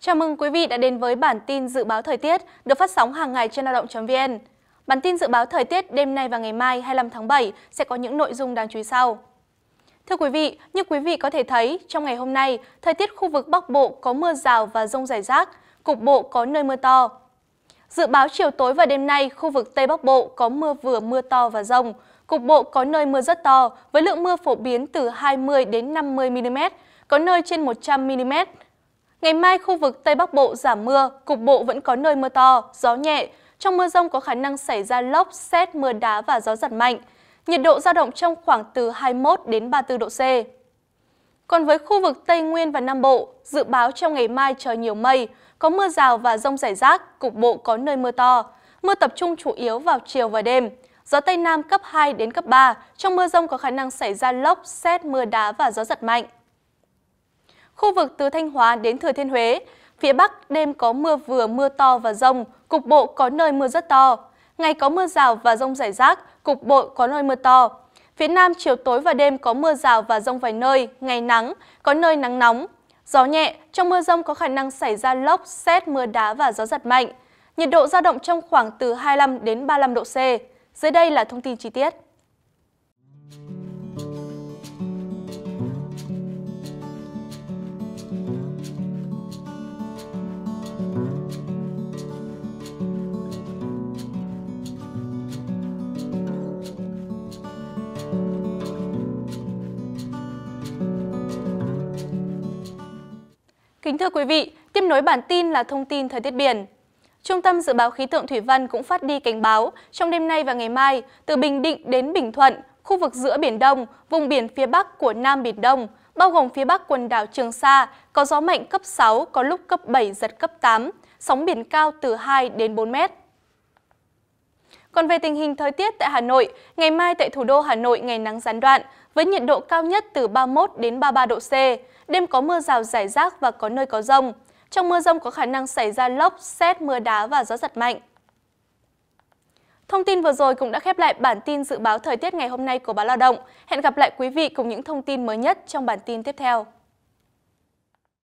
Chào mừng quý vị đã đến với bản tin dự báo thời tiết được phát sóng hàng ngày trên lao động.vn. Bản tin dự báo thời tiết đêm nay và ngày mai 25 tháng 7 sẽ có những nội dung đáng chú ý sau. Thưa quý vị, như quý vị có thể thấy, trong ngày hôm nay, thời tiết khu vực Bắc Bộ có mưa rào và rông rải rác, cục bộ có nơi mưa to. Dự báo chiều tối và đêm nay, khu vực Tây Bắc Bộ có mưa vừa mưa to và rông, cục bộ có nơi mưa rất to với lượng mưa phổ biến từ 20 đến 50 mm, có nơi trên 100 mm Ngày mai, khu vực Tây Bắc Bộ giảm mưa, cục bộ vẫn có nơi mưa to, gió nhẹ. Trong mưa rông có khả năng xảy ra lốc, xét, mưa đá và gió giật mạnh. Nhiệt độ dao động trong khoảng từ 21 đến 34 độ C. Còn với khu vực Tây Nguyên và Nam Bộ, dự báo trong ngày mai trời nhiều mây, có mưa rào và rông rải rác, cục bộ có nơi mưa to. Mưa tập trung chủ yếu vào chiều và đêm. Gió Tây Nam cấp 2 đến cấp 3, trong mưa rông có khả năng xảy ra lốc, xét, mưa đá và gió giật mạnh. Khu vực từ Thanh Hóa đến Thừa Thiên Huế, phía Bắc đêm có mưa vừa mưa to và rông, cục bộ có nơi mưa rất to. Ngày có mưa rào và rông rải rác, cục bộ có nơi mưa to. Phía Nam chiều tối và đêm có mưa rào và rông vài nơi, ngày nắng, có nơi nắng nóng. Gió nhẹ, trong mưa rông có khả năng xảy ra lốc, xét, mưa đá và gió giật mạnh. Nhiệt độ dao động trong khoảng từ 25 đến 35 độ C. Dưới đây là thông tin chi tiết. Kính thưa quý vị, tiếp nối bản tin là thông tin thời tiết biển. Trung tâm Dự báo Khí tượng Thủy văn cũng phát đi cảnh báo trong đêm nay và ngày mai, từ Bình Định đến Bình Thuận, khu vực giữa Biển Đông, vùng biển phía Bắc của Nam Biển Đông, bao gồm phía Bắc quần đảo Trường Sa, có gió mạnh cấp 6, có lúc cấp 7, giật cấp 8, sóng biển cao từ 2 đến 4 mét. Còn về tình hình thời tiết tại Hà Nội, ngày mai tại thủ đô Hà Nội ngày nắng gián đoạn, với nhiệt độ cao nhất từ 31 đến 33 độ C, đêm có mưa rào rải rác và có nơi có rông. Trong mưa rông có khả năng xảy ra lốc, xét, mưa đá và gió giật mạnh. Thông tin vừa rồi cũng đã khép lại bản tin dự báo thời tiết ngày hôm nay của báo Lao động. Hẹn gặp lại quý vị cùng những thông tin mới nhất trong bản tin tiếp theo.